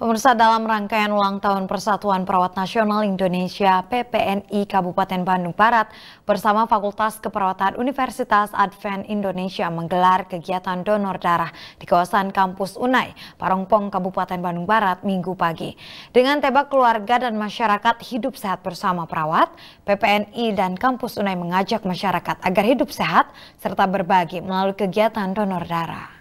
Pemirsa dalam rangkaian ulang tahun Persatuan Perawat Nasional Indonesia PPNI Kabupaten Bandung Barat bersama Fakultas Keperawatan Universitas Advent Indonesia menggelar kegiatan donor darah di kawasan kampus Unai, Parongpong, Kabupaten Bandung Barat minggu pagi. Dengan tebak keluarga dan masyarakat hidup sehat bersama perawat, PPNI dan kampus Unai mengajak masyarakat agar hidup sehat serta berbagi melalui kegiatan donor darah.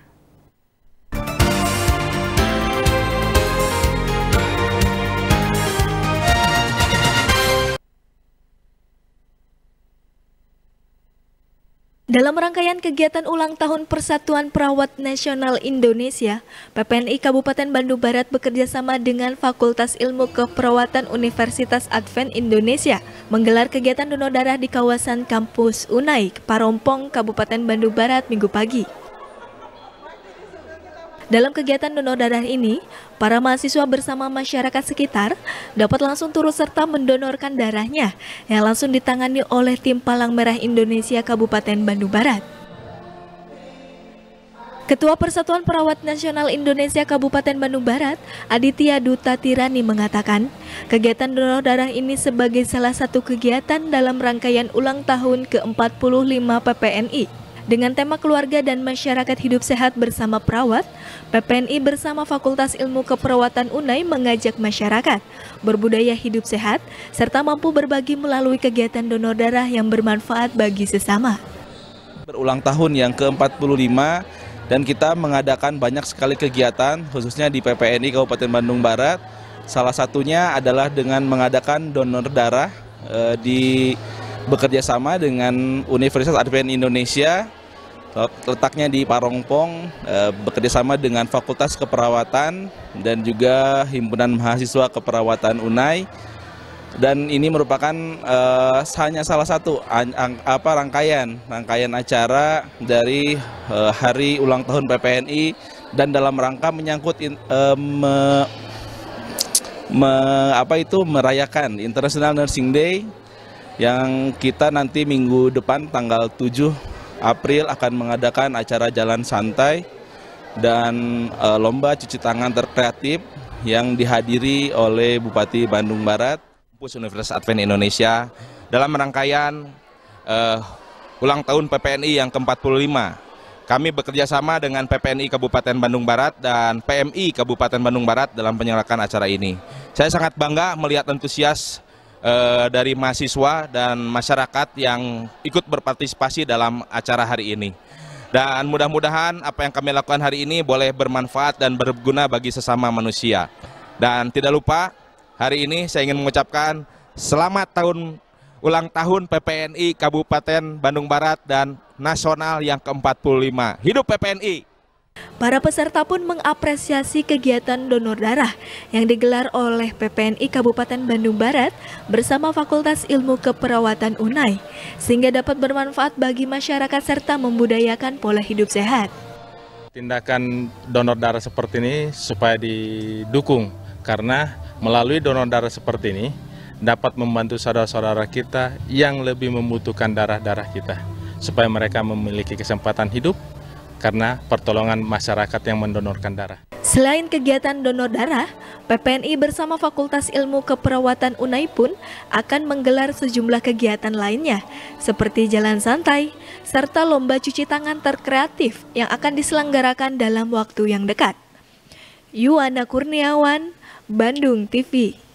Dalam rangkaian kegiatan ulang tahun Persatuan Perawat Nasional Indonesia, PPNI Kabupaten Bandung Barat bekerjasama dengan Fakultas Ilmu Keperawatan Universitas Advent Indonesia menggelar kegiatan donor darah di kawasan kampus Unai, Parompong, Kabupaten Bandung Barat Minggu pagi. Dalam kegiatan donor darah ini, para mahasiswa bersama masyarakat sekitar dapat langsung turut serta mendonorkan darahnya yang langsung ditangani oleh tim Palang Merah Indonesia Kabupaten Bandung Barat. Ketua Persatuan Perawat Nasional Indonesia Kabupaten Bandung Barat, Aditya Duta Tirani mengatakan, kegiatan donor darah ini sebagai salah satu kegiatan dalam rangkaian ulang tahun ke-45 PPNI dengan tema keluarga dan masyarakat hidup sehat bersama perawat, PPNI bersama Fakultas Ilmu Keperawatan UNAI mengajak masyarakat berbudaya hidup sehat serta mampu berbagi melalui kegiatan donor darah yang bermanfaat bagi sesama. Berulang tahun yang ke-45 dan kita mengadakan banyak sekali kegiatan khususnya di PPNI Kabupaten Bandung Barat. Salah satunya adalah dengan mengadakan donor darah e, di bekerja sama dengan Universitas Advent Indonesia letaknya di Parongpong, eh, bekerjasama dengan Fakultas Keperawatan dan juga Himpunan Mahasiswa Keperawatan UNAI. Dan ini merupakan uh, hanya salah satu apa rangkaian rangkaian acara dari uh, Hari Ulang Tahun PPNI dan dalam rangka menyangkut in, uh, me, me, apa itu merayakan International Nursing Day yang kita nanti minggu depan tanggal 7 April akan mengadakan acara jalan santai dan e, lomba cuci tangan terkreatif yang dihadiri oleh Bupati Bandung Barat, Kampus Universitas Advent Indonesia dalam rangkaian e, ulang tahun PPNI yang ke-45. Kami bekerja sama dengan PPNI Kabupaten Bandung Barat dan PMI Kabupaten Bandung Barat dalam penyelenggaraan acara ini. Saya sangat bangga melihat antusias Eh, dari mahasiswa dan masyarakat yang ikut berpartisipasi dalam acara hari ini. Dan mudah-mudahan apa yang kami lakukan hari ini boleh bermanfaat dan berguna bagi sesama manusia. Dan tidak lupa, hari ini saya ingin mengucapkan selamat tahun ulang tahun PPNI Kabupaten Bandung Barat dan nasional yang ke-45. Hidup PPNI! Para peserta pun mengapresiasi kegiatan donor darah yang digelar oleh PPNI Kabupaten Bandung Barat bersama Fakultas Ilmu Keperawatan UNAI, sehingga dapat bermanfaat bagi masyarakat serta membudayakan pola hidup sehat. Tindakan donor darah seperti ini supaya didukung, karena melalui donor darah seperti ini dapat membantu saudara-saudara kita yang lebih membutuhkan darah-darah kita, supaya mereka memiliki kesempatan hidup karena pertolongan masyarakat yang mendonorkan darah. Selain kegiatan donor darah, PPNI bersama Fakultas Ilmu Keperawatan UNAI pun akan menggelar sejumlah kegiatan lainnya, seperti jalan santai, serta lomba cuci tangan terkreatif yang akan diselenggarakan dalam waktu yang dekat. Yuwana Kurniawan, Bandung TV